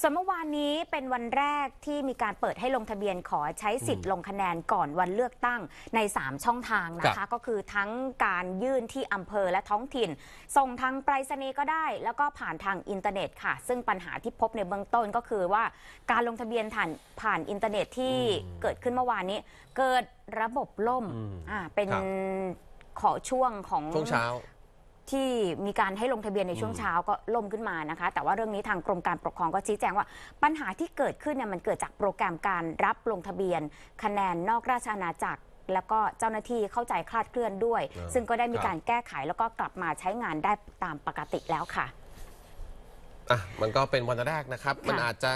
ส่วนเมื่อวานนี้เป็นวันแรกที่มีการเปิดให้ลงทะเบียนขอใช้สิทธิ์ลงคะแนนก่อนวันเลือกตั้งใน 3 ช่องทางนะคะ ก็คือทั้งการยื่นที่อำเภอและท้องถิ่น ส่งทางไปรษณีย์ก็ได้ แล้วก็ผ่านทางอินเทอร์เน็ตค่ะซึ่งปัญหาที่พบในเบื้องต้นก็คือว่าการลงทะเบียนผ่านผ่านอินเทอร์เน็ตที่เกิดขึ้นเมื่อวานนี้ เกิดระบบล่มอ่าเป็นขอช่วงของช่วงเช้าที่มีการให้ลงทะเบียนในช่วงเช้าก็ล่มขึ้นมานะคะ แต่ว่าเรื่องนี้ทางกรมการปกครองก็ชี้แจงว่า ปัญหาที่เกิดขึ้นเนี่ยมันเกิดจากโปรแกรมการรับลงทะเบียน คะแนนนอกราชอาณาจักร แล้วก็เจ้าหน้าที่เข้าใจคลาดเคลื่อนด้วย ซึ่งก็ได้มีการแก้ไขแล้วก็กลับมาใช้งานได้ตามปกติแล้วค่ะอ่ะมันก็เป็นวันแรกนะครับมันอาจจะ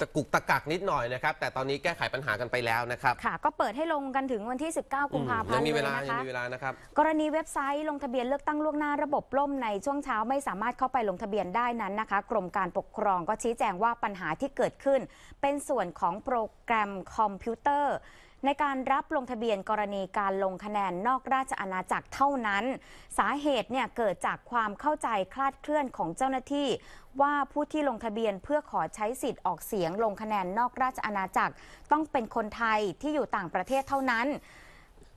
ตะกุกตะกักนิดหน่อยนะครับ แต่ตอนนี้แก้ไขปัญหากันไปแล้วนะครับค่ะก็เปิดให้ลงกันถึงวันที่ 19 กุมภาพันธ์ยังมีเวลายังมีเวลานะครับ กรณีเว็บไซต์ลงทะเบียนเลือกตั้งล่วงหน้าระบบล่มในช่วงเช้าไม่สามารถเข้าไปลงทะเบียนได้นั้นนะคะ กรมการปกครองก็ชี้แจงว่าปัญหาที่เกิดขึ้น เป็นส่วนของโปรแกรมคอมพิวเตอร์ในการรับลงทะเบียนกรณีการลงคะแนนนอกราชอาณาจักรเท่านั้น สาเหตุเนี่ยเกิดจากความเข้าใจคลาดเคลื่อนของเจ้าหน้าที่ ว่าผู้ที่ลงทะเบียนเพื่อขอใช้สิทธิ์ออกเสียงลงคะแนนนอกราชอาณาจักรต้องเป็นคนไทยที่อยู่ต่างประเทศเท่านั้น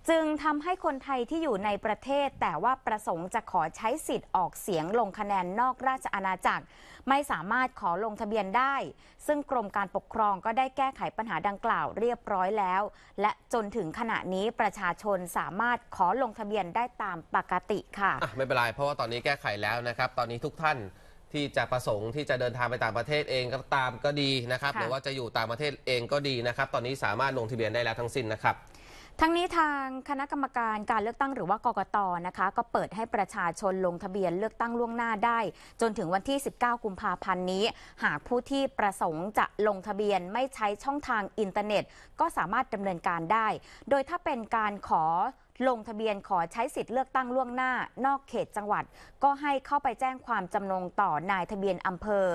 จึงทำให้คนไทยที่อยู่ในประเทศ แต่ว่าประสงค์จะขอใช้สิทธิ์ออกเสียงลงคะแนนนอกราชอาณาจักร ไม่สามารถขอลงทะเบียนได้ ซึ่งกรมการปกครองก็ได้แก้ไขปัญหาดังกล่าวเรียบร้อยแล้ว และจนถึงขณะนี้ประชาชนสามารถขอลงทะเบียนได้ตามปกติค่ะะไม่เป็นไรเพราะว่าตอนนี้แก้ไขแล้วนะครับ ตอนนี้ทุกท่านที่จะประสงค์ที่จะเดินทางไปต่างประเทศเองก็ตามก็ดีนะครับ หรือว่าจะอยู่ต่างประเทศเองก็ดีนะครับ ตอนนี้สามารถลงทะเบียนได้แล้วทั้งสิ้นนะครับทั้งนี้ทางคณะกรรมการการเลือกตั้งหรือว่ากกตนะคะ ก็เปิดให้ประชาชนลงทะเบียนเลือกตั้งล่วงหน้าได้ จนถึงวันที่ 19กุมภาพันธ์นี้ หากผู้ที่ประสงค์จะลงทะเบียนไม่ใช้ช่องทางอินเทอร์เน็ต ก็สามารถดำเนินการได้ โดยถ้าเป็นการขอลงทะเบียนขอใช้สิทธิ์เลือกตั้งล่วงหน้านอกเขตจังหวัด ก็ให้เข้าไปแจ้งความจำนงต่อนายทะเบียนอำเภอ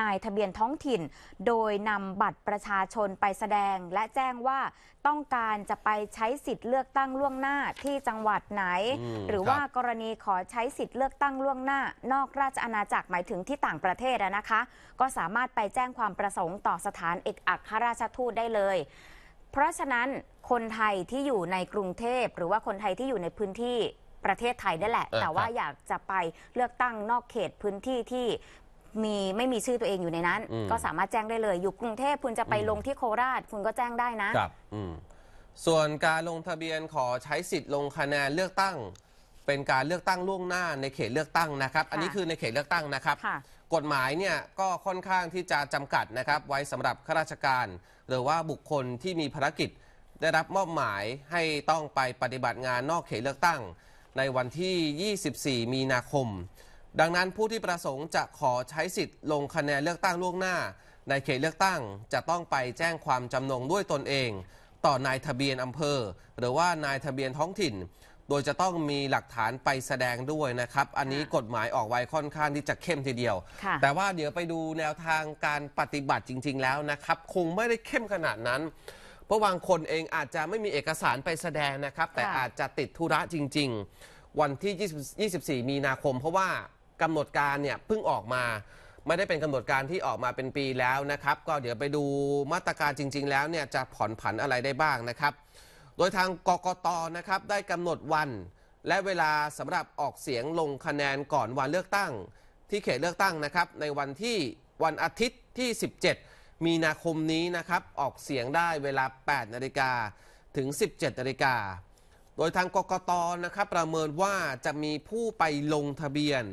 นายทะเบียนท้องถิ่นโดยนำบัตรประชาชนไปแสดง และแจ้งว่าต้องการจะไปใช้สิทธิ์เลือกตั้งล่วงหน้าที่จังหวัดไหน หรือว่ากรณีขอใช้สิทธิ์เลือกตั้งล่วงหน้านอกราชอาณาจักรหมายถึงที่ต่างประเทศนะคะ ก็สามารถไปแจ้งความประสงค์ต่อสถานเอกอัครราชทูตได้เลยเพราะฉะนั้นคนไทยที่อยู่ในกรุงเทพ หรือว่าคนไทยที่อยู่ในพื้นที่ประเทศไทยได้แหละ แต่ว่าอยากจะไปเลือกตั้งนอกเขตพื้นที่ที่มีไม่มีชื่อตัวเองอยู่ในนั้น ก็สามารถแจ้งได้เลย อยู่กรุงเทพคุณจะไปลงที่โคราช คุณก็แจ้งได้นะ ครับส่วนการลงทะเบียนขอใช้สิทธิ์ลงคะแนนเลือกตั้ง เป็นการเลือกตั้งล่วงหน้าในเขตเลือกตั้งนะครับ อันนี้คือในเขตเลือกตั้งนะครับ กฎหมายเนี่ยก็ค่อนข้างที่จะจำกัดนะครับไว้สำหรับข้าราชการหรือว่าบุคคลที่มีภารกิจได้รับมอบหมายให้ต้องไปปฏิบัติงานนอกเขตเลือกตั้ง ในวันที่ 24 มีนาคม ดังนั้นผู้ที่ประสงค์จะขอใช้สิทธิ์ลงคะแนนเลือกตั้งล่วงหน้า ในเขตเลือกตั้งจะต้องไปแจ้งความจำนงด้วยตนเอง ต่อนายทะเบียนอำเภอหรือว่านายทะเบียนท้องถิ่นโดยจะต้องมีหลักฐานไปแสดงด้วยนะครับ อันนี้กฎหมายออกไว้ค่อนข้างที่จะเข้มทีเดียว แต่ว่าเดี๋ยวไปดูแนวทางการปฏิบัติจริง ๆแล้วนะครับ คงไม่ได้เข้มขนาดนั้น เพราะบางคนเองอาจจะไม่มีเอกสารไปแสดงนะครับ แต่อาจจะติดธุระจริง ๆ วันที่2 24 มีนาคมเพราะว่ากำหนดการเนี่ยเพิ่งออกมาไม่ได้เป็นกำหนดการที่ออกมาเป็นปีแล้วนะครับก็เดี๋ยวไปดูมาตรการจริง ๆ แล้วเนี่ยจะผ่อนผันอะไรได้บ้างนะครับโดยทางกกตนะครับ ได้กำหนดวัน และเวลาสำหรับออกเสียงลงคะแนนก่อนวันเลือกตั้งที่เขตเลือกตั้งนะครับ ในวันที่วันอาทิตย์ที่ 17 มีนาคมนี้นะครับ ออกเสียงได้เวลา 8 นาฬิกาถึง 17นาฬิกาโดยทางกกตนะครับ ประเมินว่าจะมีผู้ไปลงทะเบียน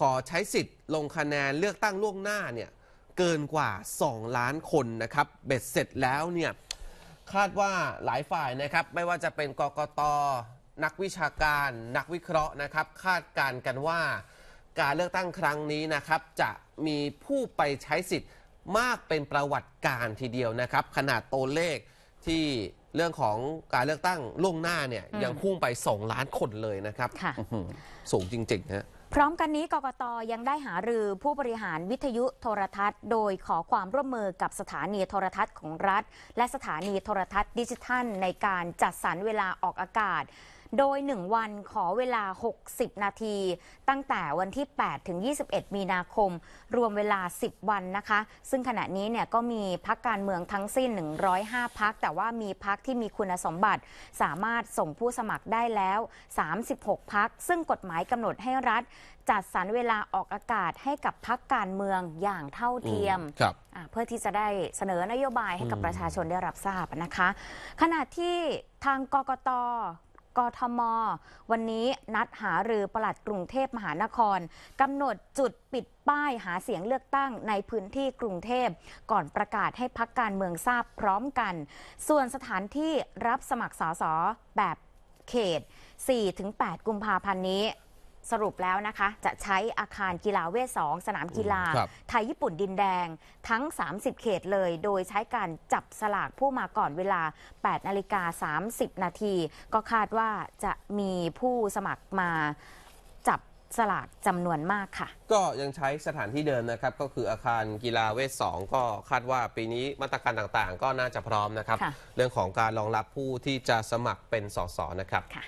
ขอใช้สิทธิ์ลงคะแนนเลือกตั้งล่วงหน้าเนี่ยเกินกว่า 2 ล้านคนนะครับ เบ็ดเสร็จแล้วเนี่ยคาดว่าหลายฝ่ายนะครับไม่ว่าจะเป็นกกตนักวิชาการ นักวิเคราะห์นะครับ คาดการณ์กันว่าการเลือกตั้งครั้งนี้นะครับจะมีผู้ไปใช้สิทธิ์มากเป็นประวัติการทีเดียวนะครับ ขนาดตัวเลขที่เรื่องของการเลือกตั้งล่วงหน้าเนี่ยยังพุ่งไป 2 ล้านคนเลยนะครับสูงจริงๆฮะพร้อมกันนี้ กกต ยังได้หารือผู้บริหารวิทยุโทรทัศน์ โดยขอความร่วมมือกับสถานีโทรทัศน์ของรัฐ และสถานีโทรทัศน์ ดิจิทัลในการจัดสรรเวลาออกอากาศโดย 1 วันขอเวลา 60 นาที ตั้งแต่วันที่ 8 ถึง 21 มีนาคมรวมเวลา 10 วันนะคะ ซึ่งขณะนี้เนี่ยก็มีพักการเมืองทั้งสิ้น 105 พัก แต่ว่ามีพักที่มีคุณสมบัติสามารถส่งผู้สมัครได้แล้ว 36 พัก ซึ่งกฎหมายกำหนดให้รัฐ จัดสรรเวลาออกอากาศให้กับพักการเมืองอย่างเท่าเทียม เพื่อที่จะได้เสนอนโยบายให้กับประชาชนได้รับทราบนะคะ ขณะที่ทางกกตกทมวันนี้นัดหารือปลัดกรุงเทพมหานครกำหนดจุดปิดป้ายหาเสียงเลือกตั้งในพื้นที่กรุงเทพก่อนประกาศให้พักการเมืองทราบพร้อมกัน ส่วนสถานที่รับสมัครสสแบบเขต 4-8 กุมภาพันธ์นี้สรุปแล้วนะคะจะใช้อาคารกีฬาเวทสองสนามกีฬาไทยญี่ปุ่นดินแดงทั้ง 30 เขตเลย โดยใช้การจับสลากผู้มาก่อนเวลา8นาฬิกา30 นาที ก็คาดว่าจะมีผู้สมัครมาจับสลากจำนวนมากค่ะ ก็ยังใช้สถานที่เดิมนะครับ ก็คืออาคารกีฬาเวทสองก็คาดว่าปีนี้มาตรการต่าง ๆ ก็น่าจะพร้อมนะครับ เรื่องของการรองรับผู้ที่จะสมัครเป็นสสนะครับค่ะ